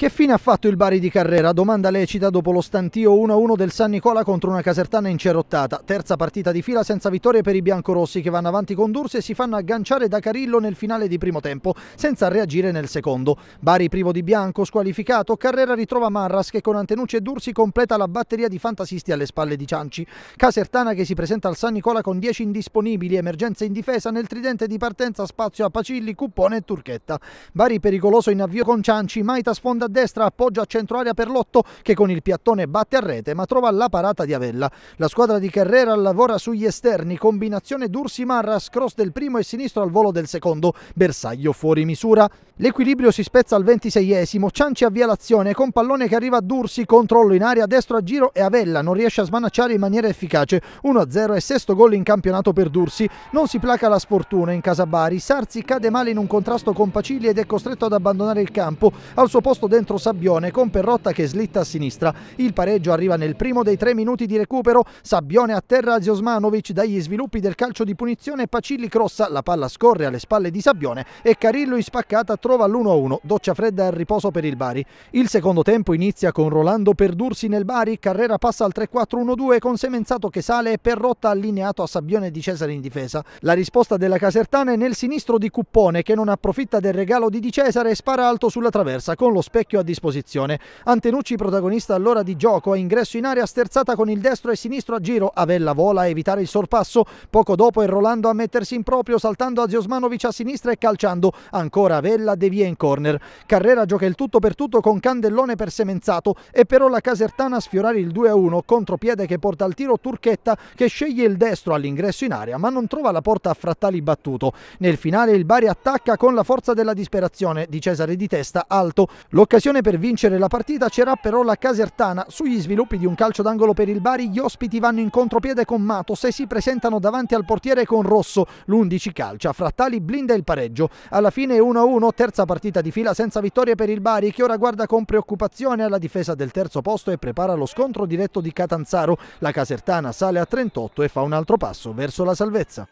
Che fine ha fatto il Bari di Carrera? Domanda lecita dopo lo stantio 1-1 del San Nicola contro una casertana incerottata. Terza partita di fila senza vittorie per i biancorossi che vanno avanti con Dursi e si fanno agganciare da Carillo nel finale di primo tempo, senza reagire nel secondo. Bari privo di bianco, squalificato, Carrera ritrova Marras che con Antenucci e D'Ursi completa la batteria di fantasisti alle spalle di Cianci. Casertana che si presenta al San Nicola con 10 indisponibili, emergenza in difesa nel tridente di partenza, spazio a Pacilli, Cuppone e Turchetta. Bari pericoloso in avvio con Cianci, Maita sfonda destra, appoggia a centroaria per Lotto che con il piattone batte a rete ma trova la parata di Avella. La squadra di Carrera lavora sugli esterni, combinazione Dursi-Marras, cross del primo e sinistro al volo del secondo, bersaglio fuori misura. L'equilibrio si spezza al 26esimo, Cianci avvia l'azione con pallone che arriva a Dursi, controllo in aria, destro a giro e Avella non riesce a smanacciare in maniera efficace. 1-0 e sesto gol in campionato per Dursi. Non si placa la sfortuna in casa Bari, Sarzi cade male in un contrasto con Pacilli ed è costretto ad abbandonare il campo. Al suo posto dentro Sabbione con Perrotta che slitta a sinistra. Il pareggio arriva nel primo dei tre minuti di recupero, Sabbione a terra a Ziosmanovic dagli sviluppi del calcio di punizione, Pacilli crossa, la palla scorre alle spalle di Sabbione e Carillo in spaccata trova trova all'1-1, doccia fredda al riposo per il Bari. Il secondo tempo inizia con Rolando perdursi nel Bari, Carrera passa al 3-4-1-2 con Semenzato che sale e Perrotta allineato a Sabbione di Cesare in difesa. La risposta della Casertana è nel sinistro di Cuppone che non approfitta del regalo di Di Cesare e spara alto sulla traversa con lo specchio a disposizione. Antenucci protagonista all'ora di gioco, ingresso in area sterzata con il destro e sinistro a giro, Avella vola a evitare il sorpasso, poco dopo è Rolando a mettersi in proprio saltando a Ziosmanovic a sinistra e calciando, ancora Avella devia in corner. Carrera gioca il tutto per tutto con Candellone per Semenzato e però la Casertana a sfiorare il 2-1 contropiede che porta al tiro Turchetta che sceglie il destro all'ingresso in area ma non trova la porta a frattali battuto. Nel finale il Bari attacca con la forza della disperazione di Cesare di testa alto. L'occasione per vincere la partita c'era però la Casertana. Sugli sviluppi di un calcio d'angolo per il Bari gli ospiti vanno in contropiede con Matos e si presentano davanti al portiere con Rosso. L'11 calcia, Frattali blinda il pareggio. Alla fine 1-1, terza terza partita di fila senza vittorie per il Bari che ora guarda con preoccupazione alla difesa del terzo posto e prepara lo scontro diretto di Catanzaro. La Casertana sale a 38 e fa un altro passo verso la salvezza.